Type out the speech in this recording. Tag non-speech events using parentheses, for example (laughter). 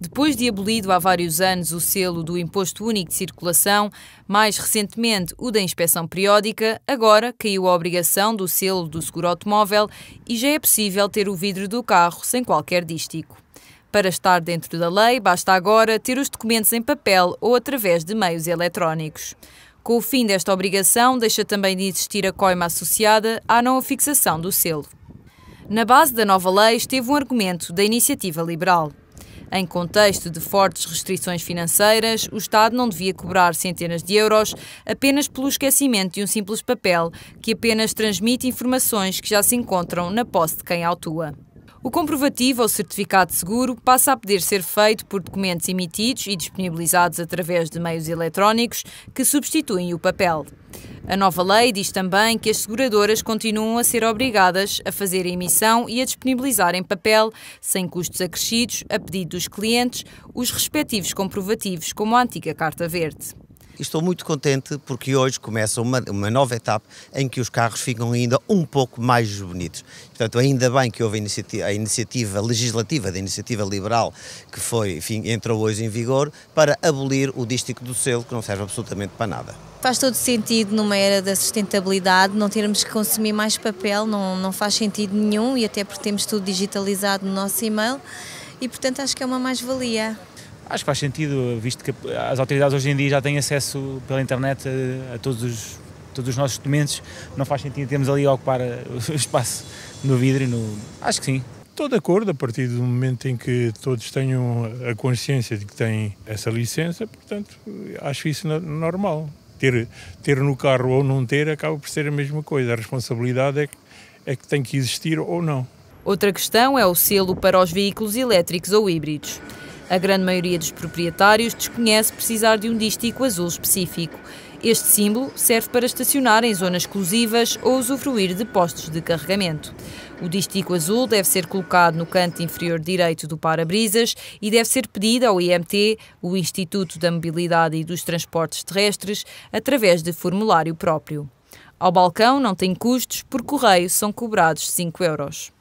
Depois de abolido há vários anos o selo do Imposto Único de Circulação, mais recentemente o da inspeção periódica, agora caiu a obrigação do selo do seguro automóvel e já é possível ter o vidro do carro sem qualquer dístico. Para estar dentro da lei, basta agora ter os documentos em papel ou através de meios eletrónicos. Com o fim desta obrigação, deixa também de existir a coima associada à não fixação do selo. Na base da nova lei esteve um argumento da iniciativa liberal. Em contexto de fortes restrições financeiras, o Estado não devia cobrar centenas de euros apenas pelo esquecimento de um simples papel que apenas transmite informações que já se encontram na posse de quem autua. O comprovativo ou certificado de seguro passa a poder ser feito por documentos emitidos e disponibilizados através de meios eletrónicos que substituem o papel. A nova lei diz também que as seguradoras continuam a ser obrigadas a fazer a emissão e a disponibilizar em papel, sem custos acrescidos, a pedido dos clientes, os respectivos comprovativos, como a antiga Carta Verde. E estou muito contente porque hoje começa uma, uma nova etapa em que os carros ficam ainda um pouco mais bonitos. Portanto, ainda bem que houve a iniciativa, a iniciativa legislativa da Iniciativa Liberal, que foi, enfim, entrou hoje em vigor, para abolir o dístico do selo, que não serve absolutamente para nada. Faz todo sentido numa era da sustentabilidade não termos que consumir mais papel, não, não faz sentido nenhum e até porque temos tudo digitalizado no nosso e-mail e portanto acho que é uma mais-valia. Acho que faz sentido, visto que as autoridades hoje em dia já têm acesso pela internet a, a todos, os, todos os nossos documentos, não faz sentido termos ali a ocupar uh, (laughs) o espaço no vidro. No... Acho que sim. Estou de acordo a partir do momento em que todos tenham a consciência de que têm essa licença, portanto, acho isso normal. Ter, ter no carro ou não ter acaba por ser a mesma coisa. A responsabilidade é que, é que tem que existir ou não. Outra questão é o selo para os veículos elétricos ou híbridos. A grande maioria dos proprietários desconhece precisar de um dístico azul específico. Este símbolo serve para estacionar em zonas exclusivas ou usufruir de postos de carregamento. O distico azul deve ser colocado no canto inferior direito do para-brisas e deve ser pedido ao IMT, o Instituto da Mobilidade e dos Transportes Terrestres, através de formulário próprio. Ao balcão não tem custos, por correio são cobrados 5 euros.